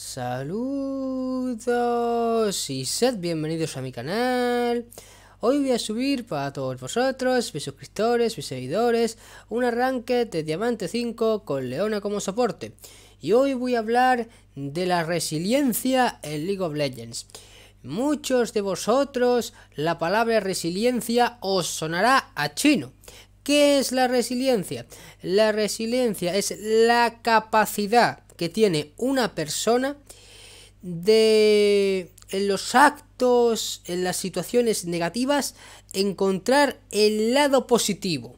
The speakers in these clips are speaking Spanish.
Saludos y sed bienvenidos a mi canal. Hoy voy a subir para todos vosotros, mis suscriptores, mis seguidores, un arranque de Diamante 5 con Leona como soporte. Y hoy voy a hablar de la resiliencia en League of Legends. Muchos de vosotros la palabra resiliencia os sonará a chino. ¿Qué es la resiliencia? La resiliencia es la capacidad que tiene una persona de en los actos, en las situaciones negativas, encontrar el lado positivo.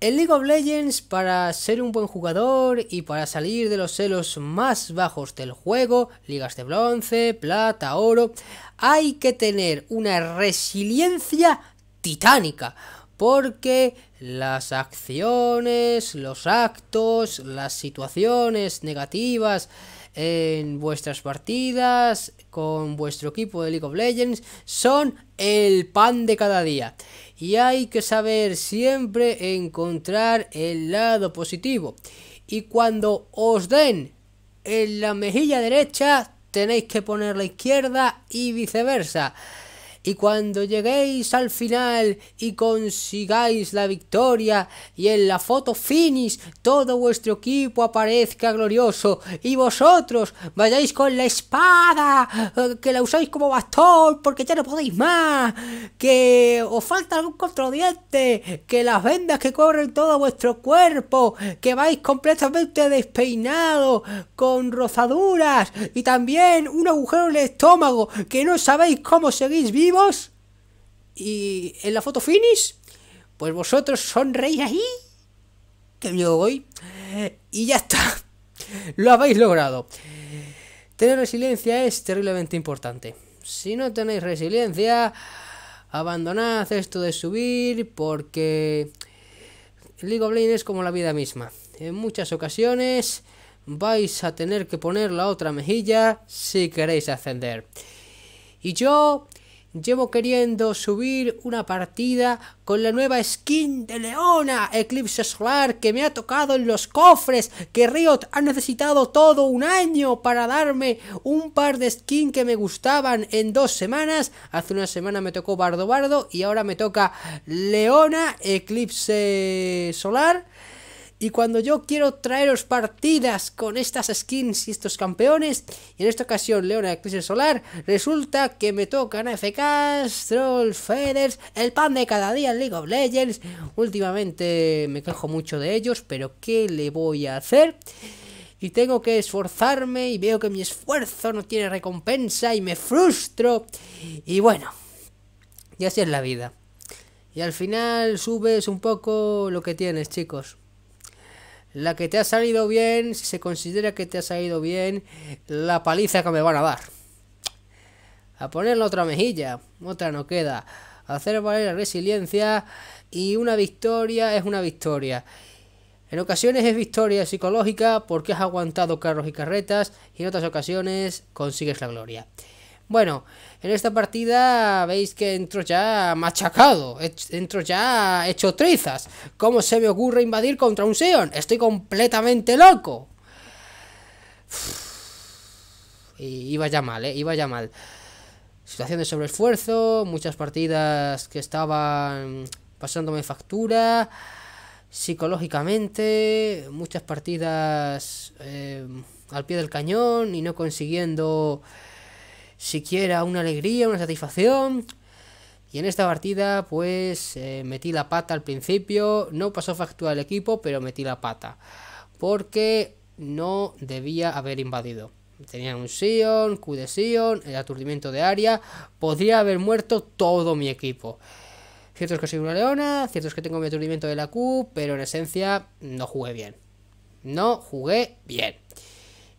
En League of Legends, para ser un buen jugador y para salir de los celos más bajos del juego, ligas de bronce, plata, oro, hay que tener una resiliencia titánica, porque las acciones, los actos, las situaciones negativas en vuestras partidas con vuestro equipo de League of Legends son el pan de cada día. Y hay que saber siempre encontrar el lado positivo. Y cuando os den en la mejilla derecha, tenéis que poner la izquierda y viceversa. Y cuando lleguéis al final y consigáis la victoria y en la foto finish todo vuestro equipo aparezca glorioso y vosotros vayáis con la espada, eh, que la usáis como bastón porque ya no podéis más, que os falta algún contradiente. que las vendas que corren todo vuestro cuerpo, que vais completamente despeinado con rozaduras y también un agujero en el estómago, que no sabéis cómo seguís vivos y en la foto finish, pues vosotros sonreís ahí. Que yo voy. Y ya está. Lo habéis logrado. Tener resiliencia es terriblemente importante. Si no tenéis resiliencia, abandonad esto de subir porque League of Legends es como la vida misma. En muchas ocasiones vais a tener que poner la otra mejilla si queréis ascender. Y yo Llevo queriendo subir una partida con la nueva skin de Leona Eclipse Solar que me ha tocado en los cofres que Riot ha necesitado todo un año para darme un par de skins que me gustaban en dos semanas. Hace una semana me tocó Bardo Bardo y ahora me toca Leona Eclipse Solar. Y cuando yo quiero traeros partidas con estas skins y estos campeones, y en esta ocasión Leona Eclipse Solar, resulta que me tocan FK, Troll, Feders, el pan de cada día en League of Legends. Últimamente me quejo mucho de ellos, pero ¿qué le voy a hacer? Y tengo que esforzarme y veo que mi esfuerzo no tiene recompensa y me frustro. Y bueno, y así es la vida. Y al final subes un poco lo que tienes, chicos la que te ha salido bien, si se considera que te ha salido bien, la paliza que me van a dar. A ponerle otra mejilla, otra no queda. hacer valer la resiliencia y una victoria es una victoria. En ocasiones es victoria psicológica porque has aguantado carros y carretas y en otras ocasiones consigues la gloria. Bueno, en esta partida veis que entro ya machacado, entro ya hecho trizas. ¿Cómo se me ocurre invadir contra un Seon? Estoy completamente loco. iba ya mal, eh, iba ya mal. Situación de sobreesfuerzo, muchas partidas que estaban pasándome factura psicológicamente, muchas partidas eh, al pie del cañón y no consiguiendo siquiera una alegría, una satisfacción. Y en esta partida, pues eh, metí la pata al principio. No pasó factura el equipo, pero metí la pata. Porque no debía haber invadido. Tenían un Sion, Q de Sion, el aturdimiento de área. Podría haber muerto todo mi equipo. Cierto es que soy una leona, cierto es que tengo mi aturdimiento de la Q, pero en esencia no jugué bien. No jugué bien.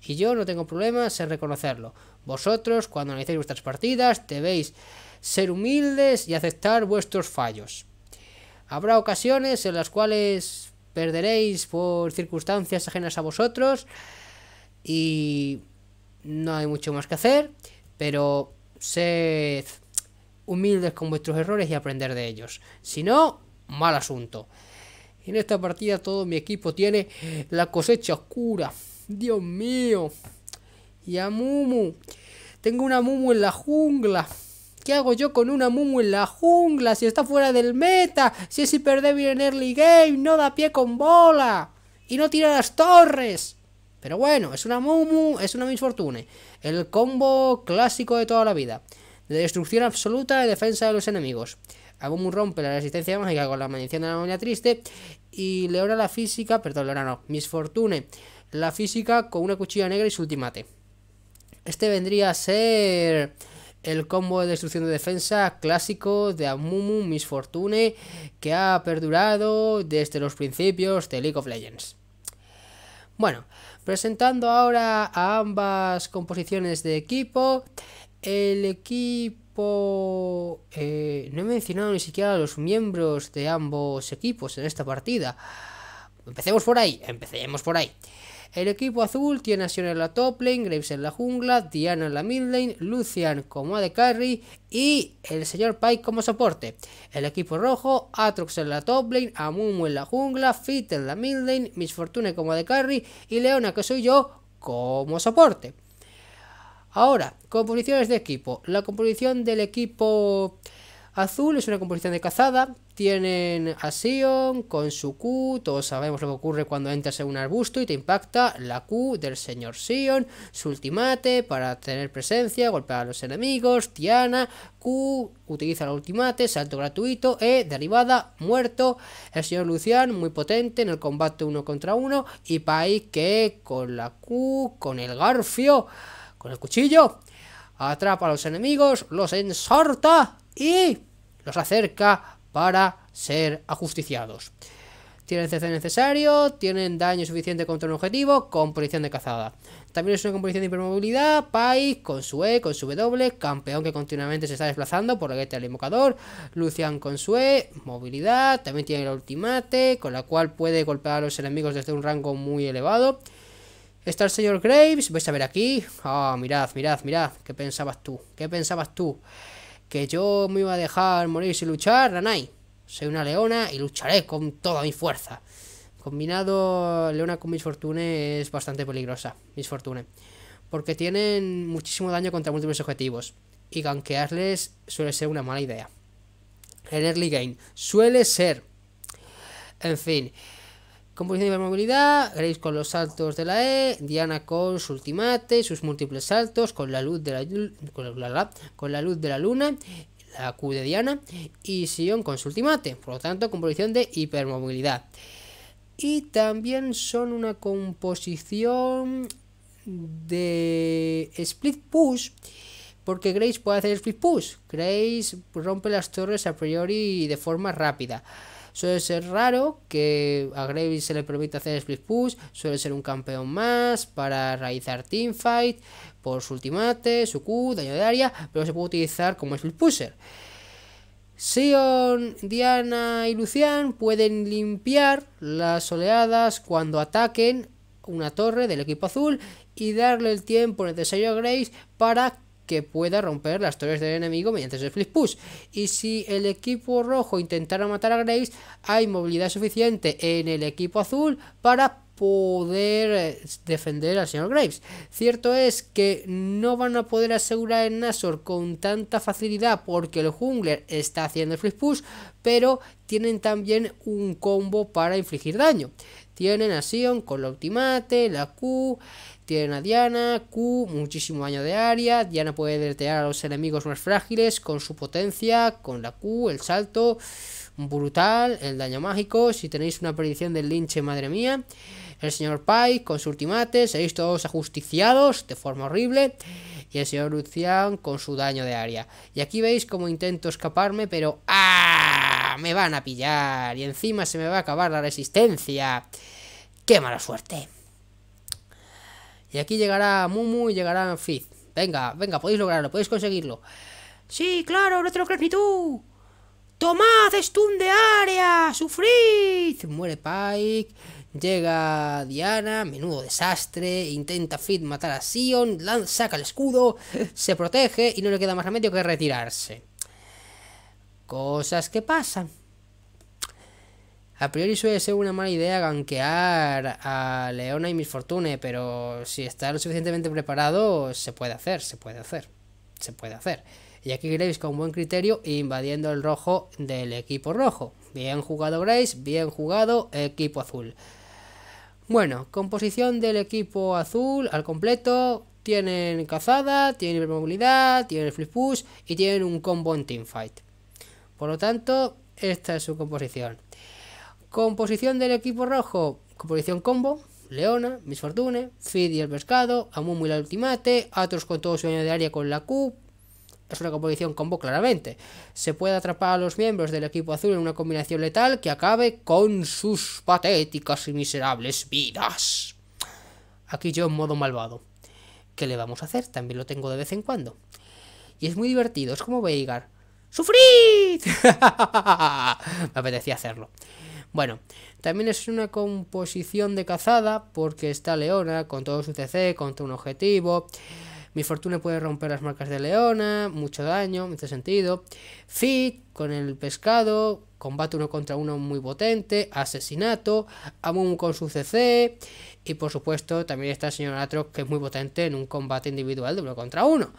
Y yo no tengo problemas en reconocerlo. Vosotros, cuando analicéis vuestras partidas, debéis ser humildes y aceptar vuestros fallos. Habrá ocasiones en las cuales perderéis por circunstancias ajenas a vosotros y no hay mucho más que hacer, pero sed humildes con vuestros errores y aprender de ellos. Si no, mal asunto. En esta partida todo mi equipo tiene la cosecha oscura. Dios mío. Y a Mumu. Tengo una Mumu en la jungla. ¿Qué hago yo con una Mumu en la jungla? Si está fuera del meta. Si es débil en early game. No da pie con bola. Y no tira las torres. Pero bueno, es una Mumu. Es una misfortune El combo clásico de toda la vida. De destrucción absoluta y defensa de los enemigos. A Mumu rompe la resistencia mágica con la maldición de la momia triste. Y le ora la física. Perdón, Leora no. misfortune La física con una cuchilla negra y su ultimate. Este vendría a ser el combo de destrucción de defensa clásico de Amumu Misfortune que ha perdurado desde los principios de League of Legends. Bueno, presentando ahora a ambas composiciones de equipo, el equipo... Eh, no he mencionado ni siquiera a los miembros de ambos equipos en esta partida. Empecemos por ahí, empecemos por ahí. El equipo azul tiene a Sion en la top lane, Graves en la jungla, Diana en la mid lane, Lucian como de carry y el señor Pike como soporte. El equipo rojo, Atrox en la top lane, Amumu en la jungla, Fit en la mid lane, Miss Fortune como AD carry y Leona que soy yo como soporte. Ahora, composiciones de equipo. La composición del equipo Azul es una composición de cazada. Tienen a Sion con su Q. Todos sabemos lo que ocurre cuando entras en un arbusto y te impacta la Q del señor Sion. Su ultimate para tener presencia, golpear a los enemigos. Tiana, Q, utiliza el ultimate, salto gratuito. E, derivada, muerto. El señor Lucian, muy potente en el combate uno contra uno. Y Pai que con la Q, con el garfio, con el cuchillo. Atrapa a los enemigos, los ensorta! y los acerca para ser ajusticiados. Tienen CC necesario, tienen daño suficiente contra un objetivo, composición de cazada. También es una composición de hipermovilidad Pai, con su E, con su W, campeón que continuamente se está desplazando por la gueta del invocador, Lucian con su E, movilidad, también tiene el ultimate, con la cual puede golpear a los enemigos desde un rango muy elevado. Está el señor Graves, vais a ver aquí. Ah, mirad, mirad, mirad, ¿qué pensabas tú? ¿Qué pensabas tú? que yo me iba a dejar morir sin luchar, Ranai. Soy una leona y lucharé con toda mi fuerza. Combinado leona con mis Fortune es bastante peligrosa, mis Fortune. Porque tienen muchísimo daño contra múltiples objetivos. Y gankearles suele ser una mala idea. En early game. Suele ser. En fin. Composición de hipermovilidad, Grace con los saltos de la E, Diana con su ultimate, sus múltiples saltos, con la luz de la, con la, luz de la luna, la Q de Diana, y Sion con su ultimate. Por lo tanto, composición de hipermovilidad. Y también son una composición de split push porque Grace puede hacer split push. Grace rompe las torres a priori de forma rápida. Suele ser raro que a Graves se le permita hacer split push, suele ser un campeón más para realizar teamfight por su ultimate, su Q, daño de área, pero se puede utilizar como split pusher. Sion, Diana y Lucian pueden limpiar las oleadas cuando ataquen una torre del equipo azul y darle el tiempo necesario a Graves para que pueda romper las torres del enemigo mediante el flip push. Y si el equipo rojo intentara matar a Graves hay movilidad suficiente en el equipo azul para poder eh, defender al señor Graves. Cierto es que no van a poder asegurar el Nasor con tanta facilidad porque el jungler está haciendo el flip push, pero tienen también un combo para infligir daño. Tienen a Sion con la ultimate, la Q, tienen a Diana, Q, muchísimo daño de área. Diana puede deletear a los enemigos más frágiles con su potencia, con la Q, el salto brutal, el daño mágico. Si tenéis una predicción del linche, madre mía. El señor Pai con su ultimate, seréis todos ajusticiados de forma horrible. Y el señor Lucian con su daño de área. Y aquí veis como intento escaparme, pero ¡ah! Me van a pillar y encima se me va a acabar la resistencia. ¡Qué mala suerte! Y aquí llegará Mumu y llegará Fizz. Venga, venga, podéis lograrlo, podéis conseguirlo. Sí, claro, no te lo crees ni tú. ¡Tomad stun de área! ¡Sufrid! Muere Pike. Llega Diana, menudo desastre. Intenta Fit matar a Sion. saca el escudo. Se protege y no le queda más remedio que retirarse. Cosas que pasan. A priori suele ser una mala idea ganquear a Leona y Fortune, pero si está lo suficientemente preparado, se puede hacer, se puede hacer, se puede hacer. Y aquí Graves con buen criterio invadiendo el rojo del equipo rojo. Bien jugado Graves, bien jugado equipo azul. Bueno, composición del equipo azul al completo. Tienen cazada, tienen hipermovilidad, tienen flip push y tienen un combo en teamfight. Por lo tanto, esta es su composición. Composición del equipo rojo, composición combo, Leona, Miss Fortune, Feed y el pescado, Amumu y la ultimate, Atros con todo su año de área con la Q. Es una composición combo claramente. Se puede atrapar a los miembros del equipo azul en una combinación letal que acabe con sus patéticas y miserables vidas. Aquí yo en modo malvado. ¿Qué le vamos a hacer? También lo tengo de vez en cuando. Y es muy divertido, es como Veigar. ¡Sufrid! Me apetecía hacerlo. Bueno, también es una composición de cazada porque está Leona con todo su CC contra un objetivo. Mi fortuna puede romper las marcas de Leona, mucho daño, en este sentido. Fit con el pescado, combate uno contra uno muy potente, asesinato, Amun con su CC y por supuesto también está el señor Atrox que es muy potente en un combate individual de uno contra uno.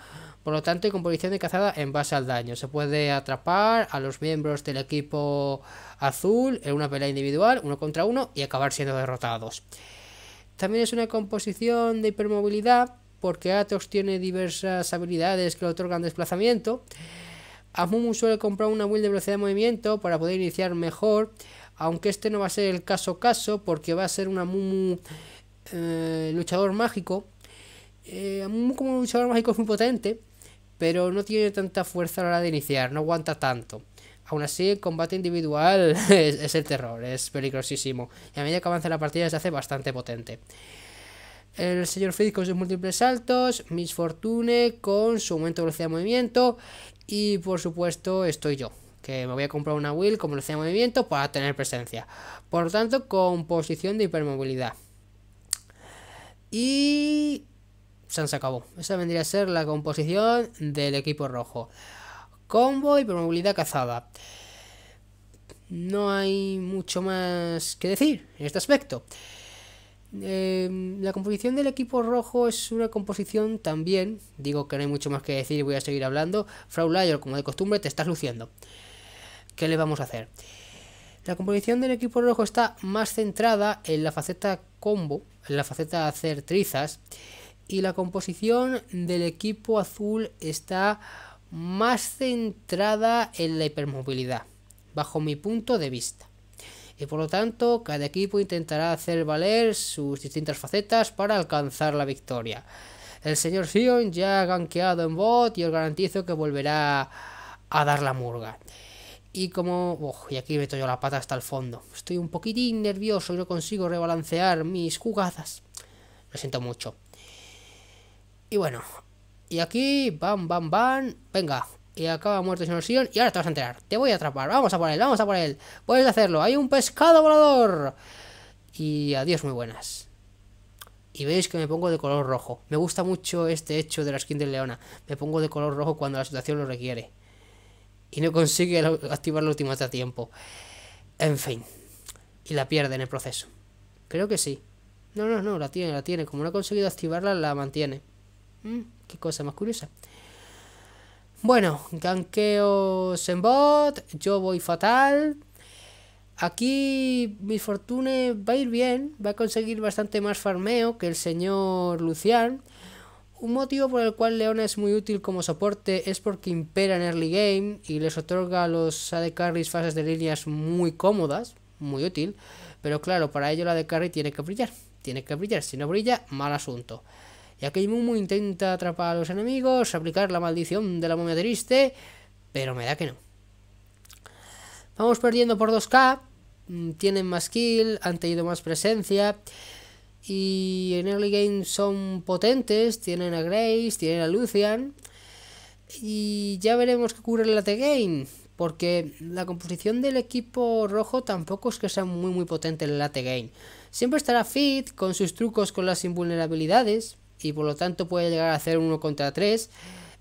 Por lo tanto, hay composición de cazada en base al daño. Se puede atrapar a los miembros del equipo azul en una pelea individual, uno contra uno, y acabar siendo derrotados. También es una composición de hipermovilidad, porque Atos tiene diversas habilidades que le otorgan desplazamiento. Amumu suele comprar una build de velocidad de movimiento para poder iniciar mejor, aunque este no va a ser el caso caso, porque va a ser un Amumu eh, luchador mágico. Eh, Amumu como luchador mágico es muy potente, pero no tiene tanta fuerza a la hora de iniciar, no aguanta tanto. Aún así, el combate individual es, el terror, es peligrosísimo. Y a medida que avanza la partida se hace bastante potente. El señor Fritz con sus múltiples saltos, Miss Fortune con su aumento de velocidad de movimiento y por supuesto estoy yo, que me voy a comprar una Will con velocidad de movimiento para tener presencia. Por lo tanto, composición de hipermovilidad. Y... Se acabó. Esa vendría a ser la composición del equipo rojo combo y probabilidad cazada. No hay mucho más que decir en este aspecto. Em, la composición del equipo rojo es una composición también, digo que no hay mucho más que decir y voy a seguir hablando. Fraulayer, como de costumbre, te estás luciendo. ¿Qué le vamos a hacer? La composición del equipo rojo está más centrada en la faceta combo, en la faceta hacer trizas, y la composición del equipo azul está más centrada en la hipermovilidad, bajo mi punto de vista. Y por lo tanto, cada equipo intentará hacer valer sus distintas facetas para alcanzar la victoria. El señor Sion ya ha ganqueado en bot y os garantizo que volverá a dar la murga. Y como... y aquí meto yo la pata hasta el fondo. Estoy un poquitín nervioso y no consigo rebalancear mis jugadas. Lo siento mucho. Y bueno, y aquí, bam, bam, bam. Venga. Y acaba muerto sin opción. Y ahora te vas a enterar. Te voy a atrapar. Vamos a por él, vamos a por él. Puedes hacerlo. Hay un pescado volador. Y adiós, muy buenas. Y veis que me pongo de color rojo. Me gusta mucho este hecho de la skin de Leona. Me pongo de color rojo cuando la situación lo requiere. Y no consigue activar la última a tiempo. En fin. Y la pierde en el proceso. Creo que sí. No, no, no, la tiene, la tiene. Como no ha conseguido activarla, la mantiene. Mm, qué cosa más curiosa. Bueno, ganqueos en bot, yo voy fatal. Aquí mi Fortune va a ir bien, va a conseguir bastante más farmeo que el señor Lucian. Un motivo por el cual Leona es muy útil como soporte es porque impera en early game y les otorga a los AD carries fases de líneas muy cómodas, muy útil, pero claro, para ello la AD carry tiene que brillar, tiene que brillar, si no brilla, mal asunto. Y que Mumu intenta atrapar a los enemigos, aplicar la maldición de la momia triste, pero me da que no. Vamos perdiendo por 2K, mm, tienen más kill, han tenido más presencia y en early game son potentes, tienen a Grace, tienen a Lucian y ya veremos qué ocurre en la game porque la composición del equipo rojo tampoco es que sea muy muy potente en late game. Siempre estará Fit con sus trucos con las invulnerabilidades, y por lo tanto puede llegar a hacer uno contra 3.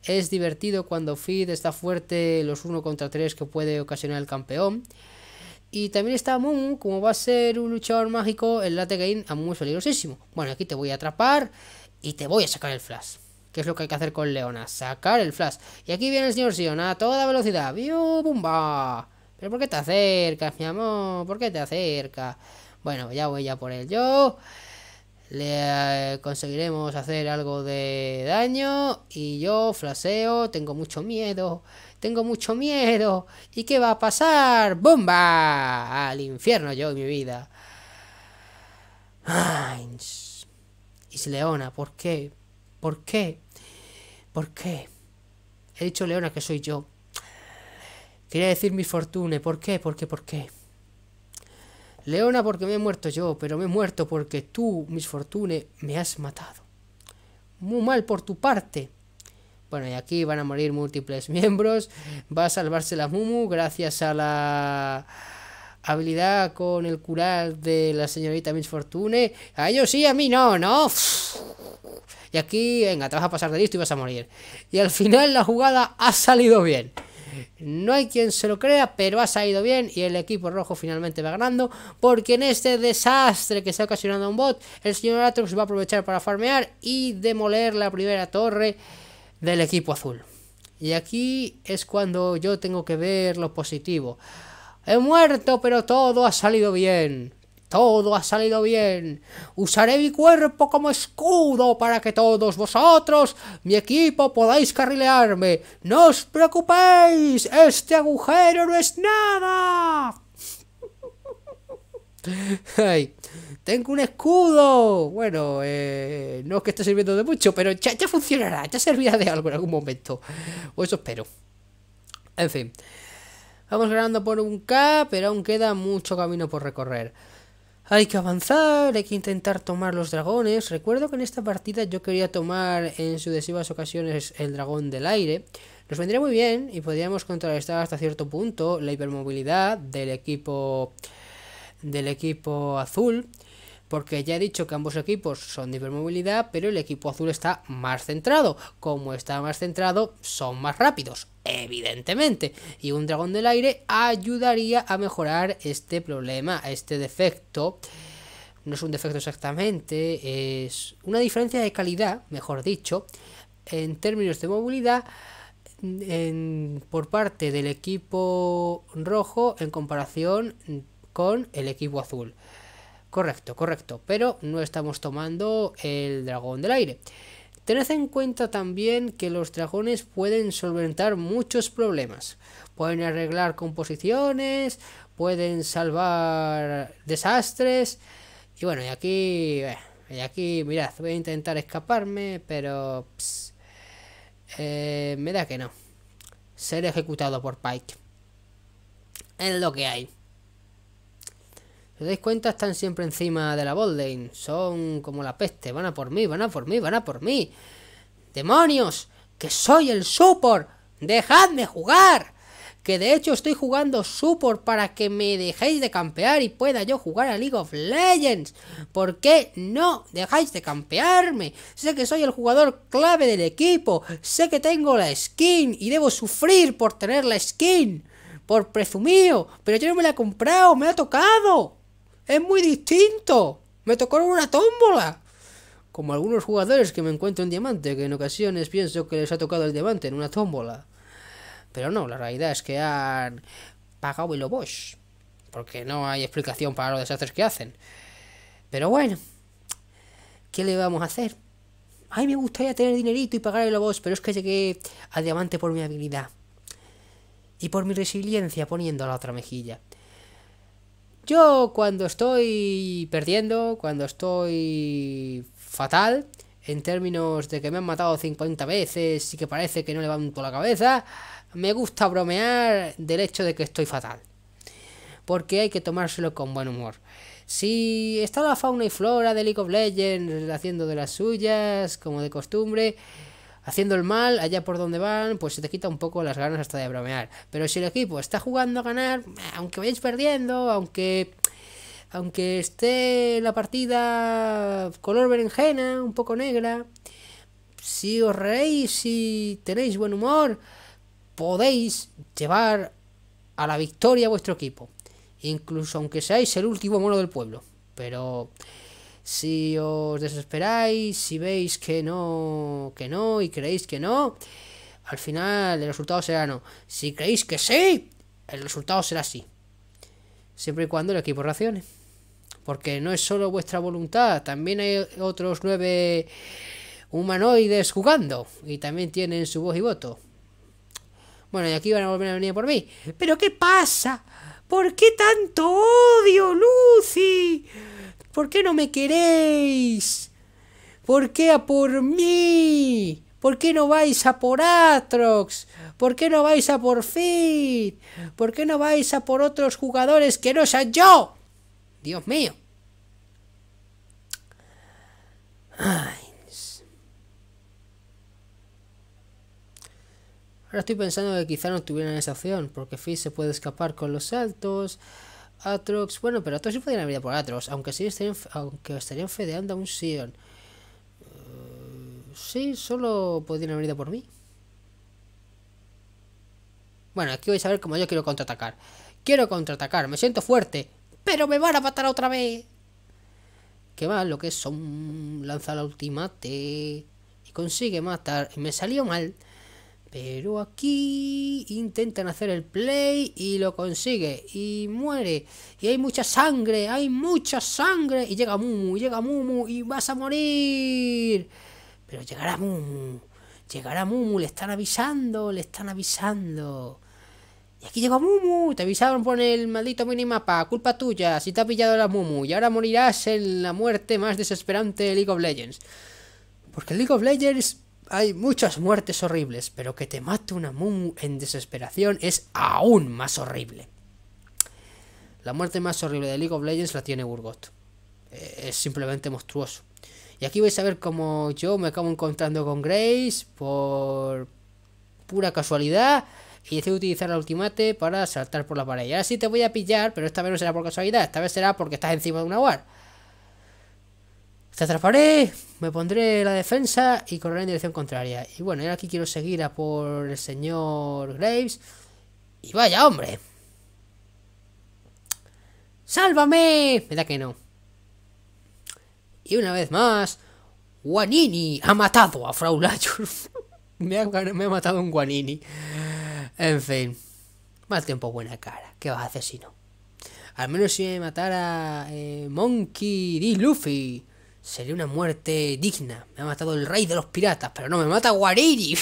Es divertido cuando Feed está fuerte los 1 contra 3 que puede ocasionar el campeón. Y también está Moon, como va a ser un luchador mágico, el late game es muy peligrosísimo. Bueno, aquí te voy a atrapar y te voy a sacar el flash. Que es lo que hay que hacer con Leona, sacar el flash. Y aquí viene el señor Sion a toda velocidad. bumba! ¿Pero por qué te acercas, mi amor? ¿Por qué te acercas? Bueno, ya voy ya por él. Yo le eh, conseguiremos hacer algo de daño y yo flaseo, tengo mucho miedo, tengo mucho miedo. ¿Y qué va a pasar? ¡Bomba! Al infierno yo y mi vida. Ay, Leona, ¿por qué? ¿Por qué? ¿Por qué? He dicho Leona que soy yo. Quería decir mi fortuna. ¿Por qué? ¿Por qué? ¿Por qué? Leona porque me he muerto yo, pero me he muerto porque tú, Fortune, me has matado. Muy mal por tu parte. Bueno, y aquí van a morir múltiples miembros. Va a salvarse la Mumu gracias a la habilidad con el curar de la señorita Miss Fortune. A ellos sí, a mí no, ¿no? Y aquí, venga, te vas a pasar de listo y vas a morir. Y al final la jugada ha salido bien. No hay quien se lo crea, pero ha salido bien y el equipo rojo finalmente va ganando. Porque en este desastre que se ha ocasionado un bot, el señor Atrox va a aprovechar para farmear y demoler la primera torre del equipo azul. Y aquí es cuando yo tengo que ver lo positivo. He muerto, pero todo ha salido bien. Todo ha salido bien. Usaré mi cuerpo como escudo para que todos vosotros, mi equipo, podáis carrilearme. No os preocupéis, este agujero no es nada. tengo un escudo. Bueno, eh, no es que esté sirviendo de mucho, pero ya, ya funcionará, ya servirá de algo en algún momento. O pues eso espero. En fin. Vamos ganando por un K, pero aún queda mucho camino por recorrer. Hay que avanzar, hay que intentar tomar los dragones. Recuerdo que en esta partida yo quería tomar en sucesivas ocasiones el dragón del aire. Nos vendría muy bien y podríamos contrarrestar hasta cierto punto la hipermovilidad del equipo del equipo azul porque ya he dicho que ambos equipos son de hipermovilidad, pero el equipo azul está más centrado. Como está más centrado, son más rápidos, evidentemente. Y un dragón del aire ayudaría a mejorar este problema, este defecto. No es un defecto exactamente, es una diferencia de calidad, mejor dicho, en términos de movilidad. por parte del equipo rojo en comparación con el equipo azul. Correcto, correcto, pero no estamos tomando el dragón del aire. Tened en cuenta también que los dragones pueden solventar muchos problemas. Pueden arreglar composiciones, pueden salvar desastres. Y bueno, y aquí, eh, y aquí, mirad, voy a intentar escaparme, pero eh, me da que no. Ser ejecutado por Pike. Es lo que hay. Si os dais cuenta, están siempre encima de la Bolden Son como la peste. Van a por mí, van a por mí, van a por mí. ¡Demonios! ¡Que soy el support! ¡Dejadme jugar! Que de hecho estoy jugando support para que me dejéis de campear y pueda yo jugar a League of Legends. ¿Por qué no dejáis de campearme? Sé que soy el jugador clave del equipo. Sé que tengo la skin y debo sufrir por tener la skin. Por presumido. Pero yo no me la he comprado, me ha tocado es muy distinto. Me tocó una tómbola. Como algunos jugadores que me encuentro en diamante, que en ocasiones pienso que les ha tocado el diamante en una tómbola. Pero no, la realidad es que han pagado el lo Porque no hay explicación para los desastres que hacen. Pero bueno, ¿qué le vamos a hacer? Ay, me gustaría tener dinerito y pagar el obos, pero es que llegué a diamante por mi habilidad. Y por mi resiliencia poniendo la otra mejilla. Yo cuando estoy perdiendo, cuando estoy fatal, en términos de que me han matado 50 veces y que parece que no le levanto la cabeza, me gusta bromear del hecho de que estoy fatal. Porque hay que tomárselo con buen humor. Si está la fauna y flora de League of Legends haciendo de las suyas, como de costumbre, Haciendo el mal, allá por donde van, pues se te quita un poco las ganas hasta de bromear. Pero si el equipo está jugando a ganar, aunque vayáis perdiendo, aunque aunque esté la partida color berenjena, un poco negra, si os reís, si tenéis buen humor, podéis llevar a la victoria a vuestro equipo. Incluso aunque seáis el último mono del pueblo. Pero si os desesperáis, si veis que no, que no y creéis que no, al final el resultado será no. Si creéis que sí, el resultado será sí. Siempre y cuando el equipo racione. Porque no es solo vuestra voluntad, también hay otros nueve humanoides jugando. Y también tienen su voz y voto. Bueno, y aquí van a volver a venir por mí. ¿Pero qué pasa? ¿Por qué tanto odio, Lucy? ¿Por qué no me queréis? ¿Por qué a por mí? ¿Por qué no vais a por Atrox? ¿Por qué no vais a por Fit? ¿Por qué no vais a por otros jugadores que no sean yo? Dios mío. Ahora estoy pensando que quizá no tuvieran esa opción, porque Fit se puede escapar con los saltos, Atrox. Bueno, pero Atrox sí podrían haber ido por Atrox. Aunque sí estarían, aunque estarían fedeando a un Sion. Eh, sí, solo podrían haber ido por mí. Bueno, aquí voy a ver cómo yo quiero contraatacar. Quiero contraatacar, me siento fuerte. Pero me van a matar otra vez. Qué mal, lo que son. Lanza la ultimate. Y consigue matar. Me salió mal. Pero aquí intentan hacer el play y lo consigue. Y muere. Y hay mucha sangre. Hay mucha sangre. Y llega Mumu. Llega Mumu. Y vas a morir. Pero llegará Mumu. Llegará Mumu. Le están avisando. Le están avisando. Y aquí llega Mumu. Te avisaron por el maldito minimapa. Culpa tuya. Si te ha pillado la Mumu. Y ahora morirás en la muerte más desesperante de League of Legends. Porque League of Legends hay muchas muertes horribles, pero que te mate una Mumu en desesperación es aún más horrible. La muerte más horrible de League of Legends la tiene Urgot. Eh, es simplemente monstruoso. Y aquí vais a ver cómo yo me acabo encontrando con Grace por pura casualidad y decido utilizar el ultimate para saltar por la pared. Y ahora sí te voy a pillar, pero esta vez no será por casualidad, esta vez será porque estás encima de una war. Te atraparé, me pondré la defensa y correré en dirección contraria. Y bueno, ahora aquí quiero seguir a por el señor Graves. Y vaya, hombre. ¡Sálvame! Me da que no. Y una vez más, Guanini ha matado a Frau me, ha, me, ha, matado un Guanini. En fin. Más tiempo, buena cara. ¿Qué vas a hacer si no? Al menos si me matara eh, Monkey D. Luffy. Sería una muerte digna. Me ha matado el rey de los piratas, pero no me mata Guariri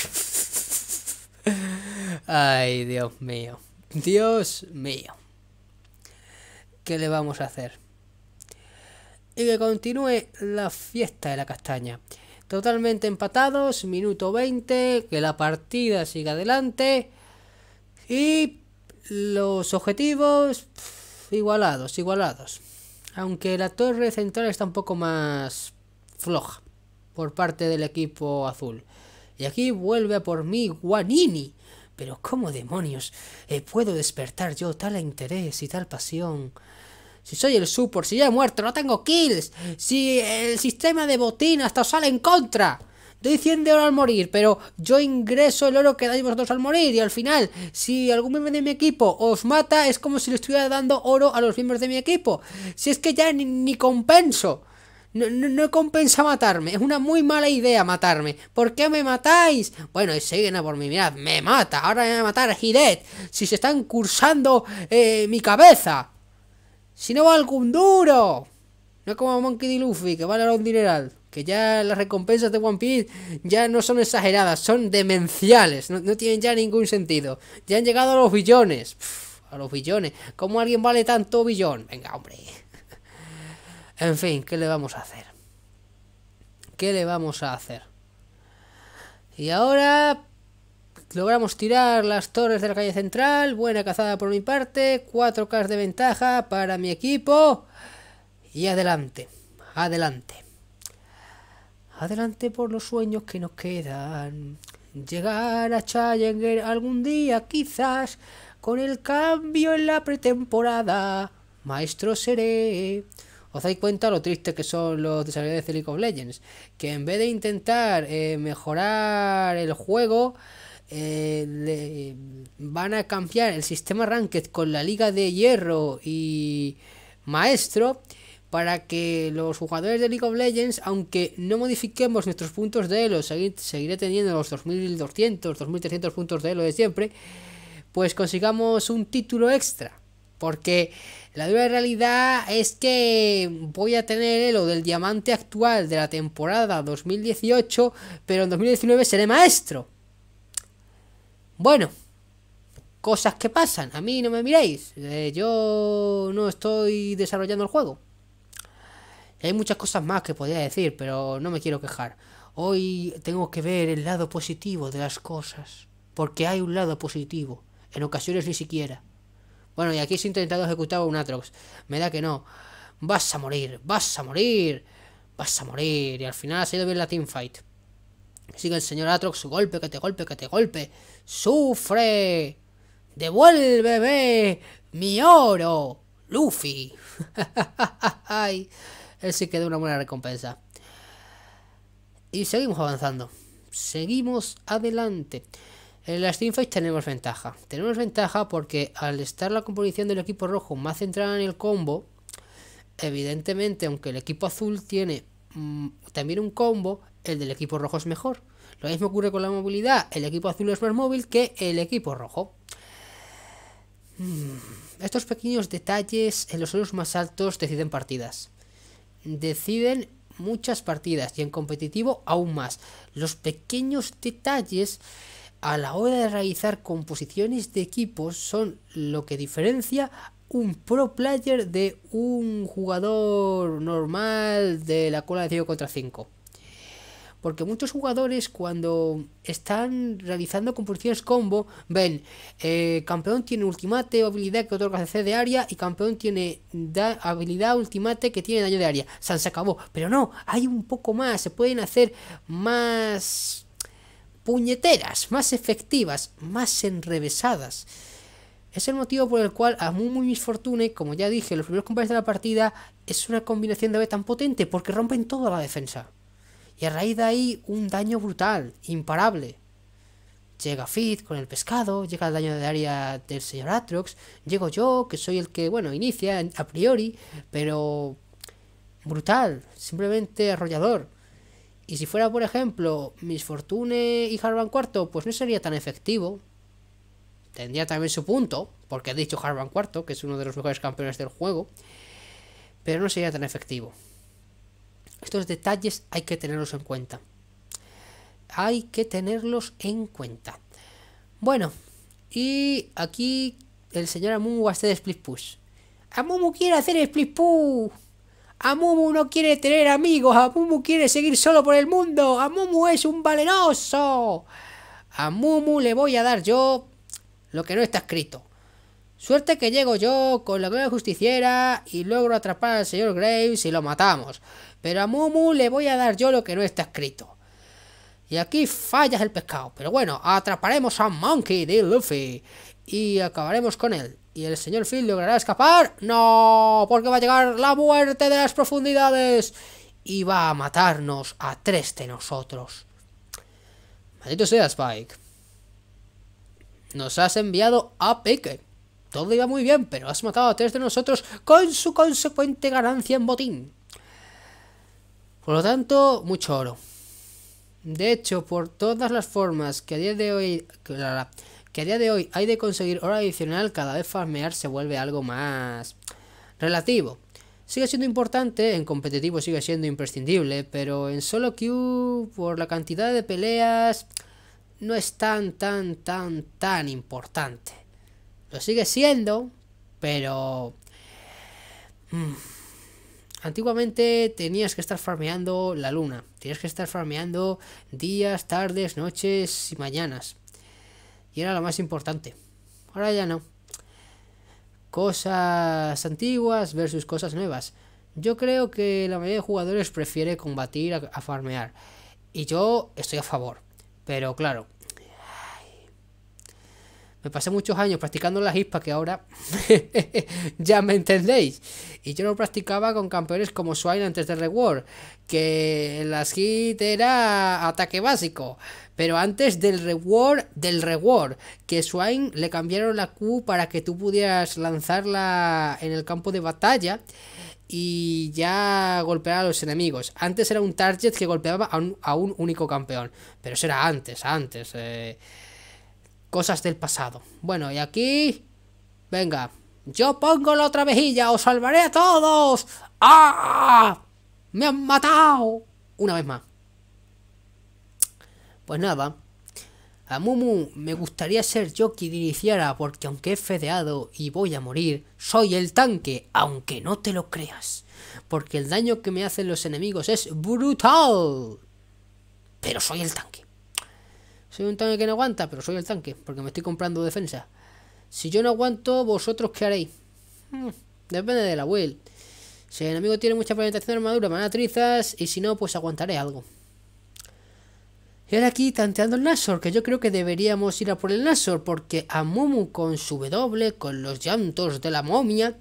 Ay, Dios mío. Dios mío. ¿Qué le vamos a hacer? Y que continúe la fiesta de la castaña. Totalmente empatados, minuto 20, que la partida siga adelante. Y los objetivos igualados, igualados. Aunque la torre central está un poco más floja por parte del equipo azul. Y aquí vuelve a por mí Guanini. Pero ¿cómo demonios eh, puedo despertar yo tal interés y tal pasión? Si soy el support, si ya he muerto, no tengo kills. Si el sistema de botín hasta sale en contra doy 100 de oro al morir, pero yo ingreso el oro que dais vosotros al morir y al final, si algún miembro de mi equipo os mata, es como si le estuviera dando oro a los miembros de mi equipo. Si es que ya ni, ni compenso. No, no, compensa matarme. Es una muy mala idea matarme. ¿Por qué me matáis? Bueno, y siguen a por mí. Mirad, me mata. Ahora me a matar a Hidet. Si se están cursando eh, mi cabeza. Si no va algún duro. No como Monkey D. Luffy, que vale un dineral que ya las recompensas de One Piece ya no son exageradas, son demenciales, no, tienen ya ningún sentido. Ya han llegado a los billones, a los billones. ¿Cómo alguien vale tanto billón? Venga, hombre. En fin, ¿qué le vamos a hacer? ¿Qué le vamos a hacer? Y ahora logramos tirar las torres de la calle central. Buena cazada por mi parte. 4K de ventaja para mi equipo. Y adelante, adelante. Adelante por los sueños que nos quedan. Llegar a Challenger algún día, quizás, con el cambio en la pretemporada. Maestro seré. ¿Os dais cuenta lo triste que son los desarrolladores de League Legends? Que en vez de intentar eh, mejorar el juego, eh, van a cambiar el sistema Ranked con la Liga de Hierro y Maestro para que los jugadores de League of Legends, aunque no modifiquemos nuestros puntos de elo, seguiré teniendo los 2200, 2300 puntos de elo de siempre, pues consigamos un título extra. Porque la dura realidad es que voy a tener elo del diamante actual de la temporada 2018, pero en 2019 seré maestro. Bueno, cosas que pasan. A mí no me miréis. Eh, yo no estoy desarrollando el juego. Hay muchas cosas más que podría decir, pero no me quiero quejar. Hoy tengo que ver el lado positivo de las cosas, porque hay un lado positivo, en ocasiones ni siquiera. Bueno, y aquí se ha intentado ejecutar un Atrox. Me da que no. Vas a morir, vas a morir, vas a morir. Y al final ha salido bien la teamfight. Sigue el señor Atrox, golpe, que te golpe, que te golpe. ¡Sufre! ¡Devuélveme mi oro! ¡Luffy! ¡Ay! Él que da una buena recompensa. Y seguimos avanzando, seguimos adelante. En las teamfights tenemos ventaja. Tenemos ventaja porque al estar la composición del equipo rojo más centrada en el combo, evidentemente, aunque el equipo azul tiene mm, también un combo, el del equipo rojo es mejor. Lo mismo ocurre con la movilidad. El equipo azul es más móvil que el equipo rojo. Hmm, estos pequeños detalles en los suelos más altos deciden partidas deciden muchas partidas y en competitivo aún más. Los pequeños detalles a la hora de realizar composiciones de equipos son lo que diferencia un pro player de un jugador normal de la cola de 5 contra 5. Porque muchos jugadores cuando están realizando compulsiones combo ven eh, campeón tiene ultimate o habilidad que otorga CC de área y campeón tiene habilidad ultimate que tiene daño de área. se acabó. Pero no, hay un poco más. Se pueden hacer más puñeteras, más efectivas, más enrevesadas. Es el motivo por el cual a muy muy misfortune, como ya dije, los primeros compañeros de la partida es una combinación de vez tan potente porque rompen toda la defensa y a raíz de ahí un daño brutal, imparable. Llega fit con el pescado, llega el daño de área del señor Atrox, llego yo, que soy el que, bueno, inicia a priori, pero brutal, simplemente arrollador. Y si fuera, por ejemplo, Miss Fortune y Harvan IV, pues no sería tan efectivo. Tendría también su punto, porque ha dicho Harvan IV, que es uno de los mejores campeones del juego, pero no sería tan efectivo. Estos detalles hay que tenerlos en cuenta. Hay que tenerlos en cuenta. Bueno, y aquí el señor Amumu va a hacer split push. Amumu quiere hacer split push. Amumu no quiere tener amigos. Amumu quiere seguir solo por el mundo. Amumu es un valeroso. A le voy a dar yo lo que no está escrito. Suerte que llego yo con la nueva justiciera y logro atrapar al señor Graves y lo matamos. Pero a Mumu le voy a dar yo lo que no está escrito. Y aquí fallas el pescado. Pero bueno, atraparemos a Monkey de Luffy. Y acabaremos con él. ¿Y el señor Phil logrará escapar? No, porque va a llegar la muerte de las profundidades. Y va a matarnos a tres de nosotros. Maldito sea Spike. Nos has enviado a Peque. Todo iba muy bien, pero has matado a tres de nosotros con su consecuente ganancia en botín. Por lo tanto, mucho oro. De hecho, por todas las formas que a día de hoy, que a día de hoy hay de conseguir oro adicional, cada vez farmear se vuelve algo más relativo. Sigue siendo importante, en competitivo sigue siendo imprescindible, pero en solo queue, por la cantidad de peleas, no es tan, tan, tan, tan importante. Lo sigue siendo, pero... Mm, antiguamente tenías que estar farmeando la luna, tenías que estar farmeando días, tardes, noches y mañanas. Y era lo más importante. Ahora ya no. Cosas antiguas versus cosas nuevas. Yo creo que la mayoría de jugadores prefiere combatir a farmear. Y yo estoy a favor. Pero claro, me pasé muchos años practicando las hispa que ahora ya me entendéis. Y yo no practicaba con campeones como Swain antes de Reward, que las hit era ataque básico. Pero antes del Reward, del Reward, que Swain le cambiaron la Q para que tú pudieras lanzarla en el campo de batalla y ya golpear a los enemigos. Antes era un target que golpeaba a un, único campeón, pero eso era antes, antes. Eh. Cosas del pasado. Bueno, y aquí... Venga. Yo pongo la otra mejilla. Os salvaré a todos. ¡Ah! Me han matado. Una vez más. Pues nada. A Mumu me gustaría ser yo quien iniciara porque aunque he fedeado y voy a morir, soy el tanque, aunque no te lo creas. Porque el daño que me hacen los enemigos es brutal. Pero soy el tanque. Soy un tanque que no aguanta, pero soy el tanque, porque me estoy comprando defensa. Si yo no aguanto, ¿vosotros qué haréis? Hmm, depende de la Will. Si el enemigo tiene mucha presentación de armadura, trizas, y si no, pues aguantaré algo. Y ahora aquí tanteando el Nasor, que yo creo que deberíamos ir a por el Nasor, porque Amumu con su W, con los llantos de la momia,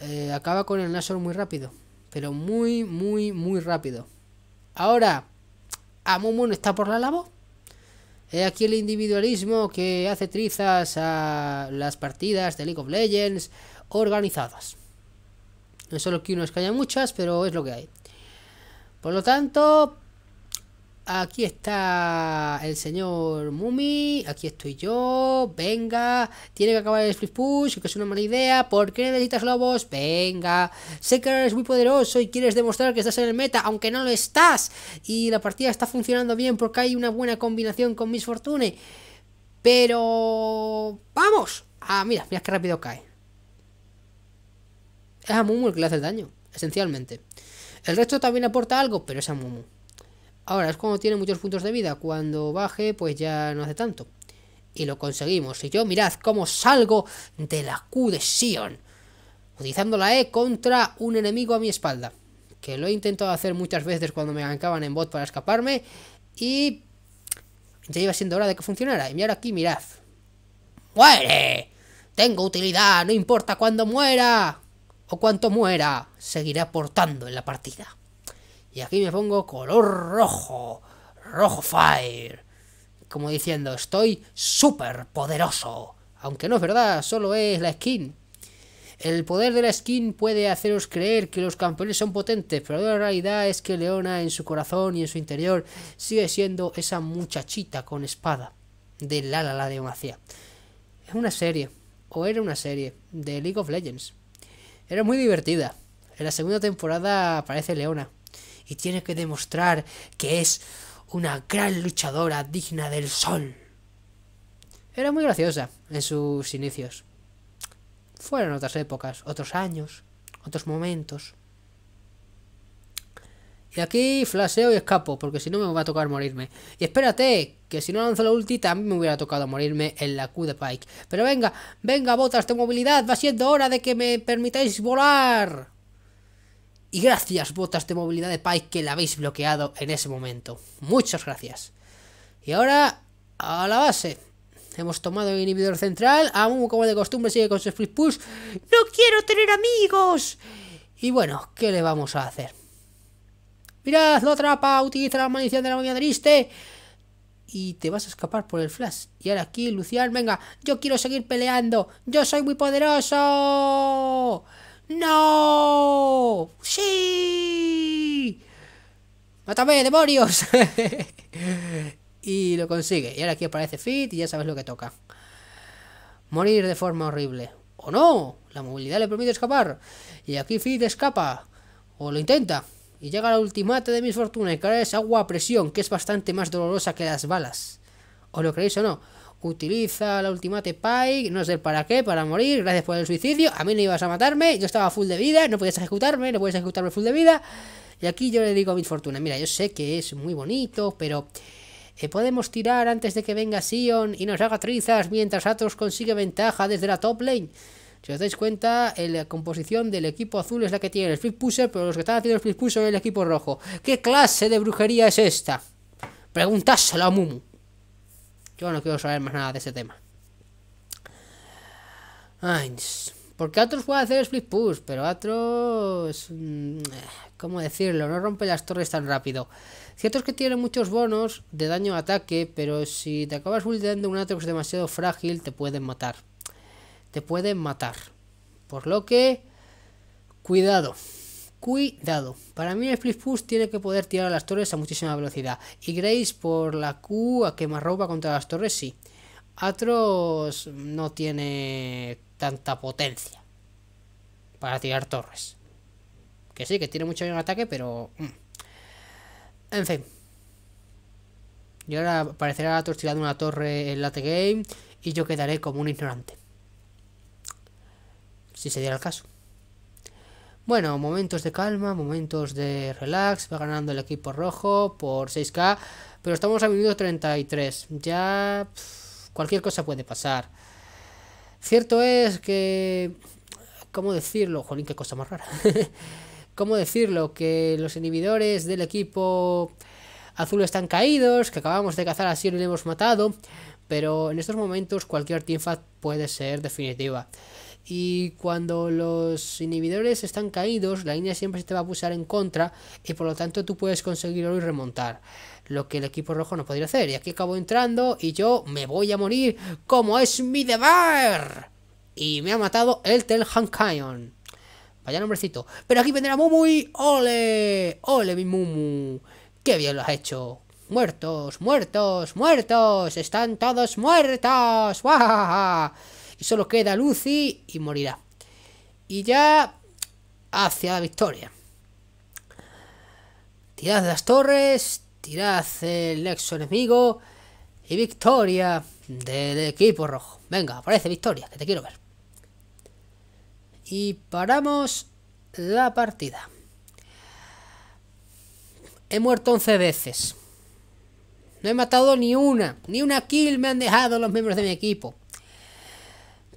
eh, acaba con el Nasor muy rápido. Pero muy, muy, muy rápido. Ahora, Amumu no está por la lava aquí el individualismo que hace trizas a las partidas de League of Legends organizadas. No solo que uno que haya muchas, pero es lo que hay. Por lo tanto, Aquí está el señor Mumi, aquí estoy yo, venga, tiene que acabar el split push, que es una mala idea, ¿por qué necesitas globos? Venga, sé que eres muy poderoso y quieres demostrar que estás en el meta, aunque no lo estás, y la partida está funcionando bien porque hay una buena combinación con Miss Fortune, pero... ¡Vamos! Ah, mira, mira qué rápido cae. Es a Mumu el que le hace el daño, esencialmente. El resto también aporta algo, pero es a Mumu. Ahora es como tiene muchos puntos de vida. Cuando baje, pues ya no hace tanto. Y lo conseguimos. Y yo, mirad cómo salgo de la Q de Sion. Utilizando la E contra un enemigo a mi espalda. Que lo he intentado hacer muchas veces cuando me arrancaban en bot para escaparme. Y ya iba siendo hora de que funcionara. Y ahora aquí, mirad. ¡Muere! Tengo utilidad, no importa cuándo muera. O cuánto muera, seguiré aportando en la partida. Y aquí me pongo color rojo, rojo fire. Como diciendo, estoy súper poderoso. Aunque no es verdad, solo es la skin. El poder de la skin puede haceros creer que los campeones son potentes, pero la realidad es que Leona en su corazón y en su interior sigue siendo esa muchachita con espada de la la la de Es una serie, o era una serie, de League of Legends. Era muy divertida. En la segunda temporada aparece Leona y tiene que demostrar que es una gran luchadora digna del sol. Era muy graciosa en sus inicios. Fueron otras épocas, otros años, otros momentos. Y aquí flaseo y escapo, porque si no me va a tocar morirme. Y espérate, que si no lanzo la ulti también me hubiera tocado morirme en la Q de Pike. Pero venga, venga, botas de movilidad, va siendo hora de que me permitáis volar. Y gracias, botas de movilidad de Pike, que la habéis bloqueado en ese momento. Muchas gracias. Y ahora, a la base. Hemos tomado el inhibidor central. Aún como de costumbre sigue con su split push. ¡No quiero tener amigos! Y bueno, ¿qué le vamos a hacer? Mirad, lo atrapa, utiliza la maldición de la momia triste. Y te vas a escapar por el flash. Y ahora aquí, Lucian, venga, yo quiero seguir peleando. Yo soy muy poderoso. ¡No! ¡Sí! ¡Mátame, demonios! y lo consigue. Y ahora aquí aparece Fit y ya sabes lo que toca. Morir de forma horrible. ¡O no! La movilidad le permite escapar. Y aquí Fit escapa. O lo intenta. Y llega al ultimate de mis fortunas, y ahora es agua a presión, que es bastante más dolorosa que las balas. ¿O lo creéis o no? utiliza la ultimate pike, no sé para qué, para morir, gracias por el suicidio, a mí no ibas a matarme, yo estaba full de vida, no podías ejecutarme, no podías ejecutarme full de vida. Y aquí yo le digo a mi Fortuna, mira, yo sé que es muy bonito, pero eh, podemos tirar antes de que venga Sion y nos haga trizas mientras Atos consigue ventaja desde la top lane. Si os dais cuenta, la composición del equipo azul es la que tiene el split pusher, pero los que están haciendo el split pusher es el equipo rojo. ¿Qué clase de brujería es esta? Preguntáselo a Mumu. Yo no quiero saber más nada de ese tema. Ay, porque otros puede hacer split push, pero otros, mm, ¿Cómo decirlo? No rompe las torres tan rápido. Cierto es que tiene muchos bonos de daño a ataque, pero si te acabas buildando un Atrox demasiado frágil, te pueden matar. Te pueden matar. Por lo que... Cuidado. Cuidado, para mí el flip push tiene que poder tirar a las torres a muchísima velocidad. Y Grace por la Q a ropa contra las torres, sí. Atros no tiene tanta potencia para tirar torres. Que sí, que tiene mucho menos ataque, pero... Mm. En fin. Y ahora aparecerá Atros tirando una torre en late game y yo quedaré como un ignorante. Si se diera el caso. Bueno, momentos de calma, momentos de relax, va ganando el equipo rojo por 6K, pero estamos a minuto 33, ya cualquier cosa puede pasar. Cierto es que... ¿Cómo decirlo? Jolín, qué cosa más rara. ¿Cómo decirlo? Que los inhibidores del equipo azul están caídos, que acabamos de cazar a Sion y le hemos matado, pero en estos momentos cualquier teamfight puede ser definitiva y cuando los inhibidores están caídos, la línea siempre se te va a pulsar en contra y por lo tanto tú puedes conseguirlo y remontar. Lo que el equipo rojo no podría hacer. Y aquí acabo entrando y yo me voy a morir como es mi deber. Y me ha matado el Tel Vaya nombrecito. Pero aquí vendrá Mumu y ¡Ole! ¡Ole mi Mumu! ¡Qué bien lo has hecho! ¡Muertos! ¡Muertos! ¡Muertos! ¡Están todos muertos! ¡Wajajaja! solo queda Lucy y morirá. Y ya hacia la victoria. Tirad las torres, tirad el ex enemigo y victoria del equipo rojo. Venga, aparece victoria, que te quiero ver. Y paramos la partida. He muerto 11 veces. No he matado ni una. Ni una kill me han dejado los miembros de mi equipo.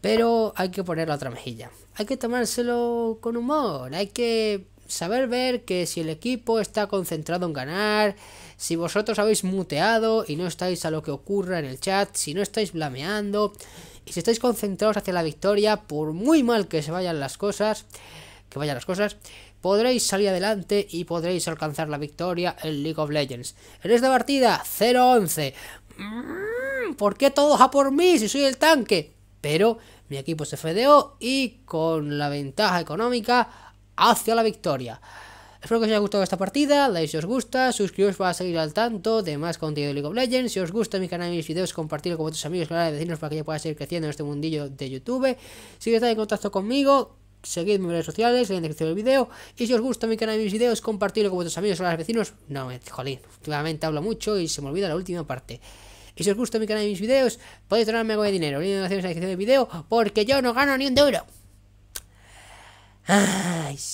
Pero hay que poner la otra mejilla. Hay que tomárselo con humor. Hay que saber ver que si el equipo está concentrado en ganar, si vosotros habéis muteado y no estáis a lo que ocurra en el chat, si no estáis blameando y si estáis concentrados hacia la victoria, por muy mal que se vayan las cosas, que vayan las cosas, podréis salir adelante y podréis alcanzar la victoria en League of Legends. En esta partida, 0-11. Mm, ¿Por qué todos a por mí si soy el tanque? pero mi equipo se fedeó y con la ventaja económica hacia la victoria. Espero que os haya gustado esta partida, like si os gusta, suscribiros para seguir al tanto de más contenido de League of Legends, si os gusta mi canal y mis videos, compartirlo con vuestros amigos, canales, vecinos para que yo pueda seguir creciendo en este mundillo de YouTube. Si estáis en contacto conmigo, seguidme en mis redes sociales, en la descripción del video. Y si os gusta mi canal y mis videos, compartidlo con vuestros amigos o los vecinos. No, jolín, últimamente hablo mucho y se me olvida la última parte. Y si os gusta mi canal y mis videos, podéis donarme algo de dinero. Link de donaciones en la descripción del video, porque yo no gano ni un duro.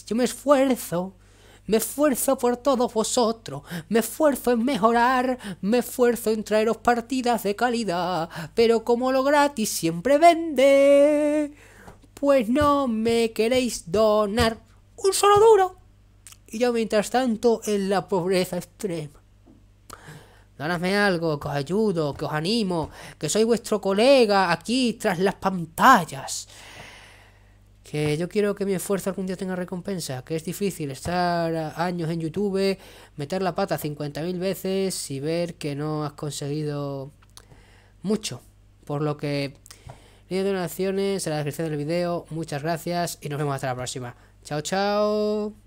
yo me esfuerzo. Me esfuerzo por todos vosotros, me esfuerzo en mejorar, me esfuerzo en traeros partidas de calidad, pero como lo gratis siempre vende, pues no me queréis donar un solo duro. Y yo mientras tanto en la pobreza extrema ganadme algo, que os ayudo, que os animo, que soy vuestro colega aquí tras las pantallas. Que yo quiero que mi esfuerzo algún día tenga recompensa, que es difícil estar años en YouTube, meter la pata 50.000 veces y ver que no has conseguido mucho. Por lo que, línea de donaciones en la descripción del video, muchas gracias y nos vemos hasta la próxima. Chao, chao.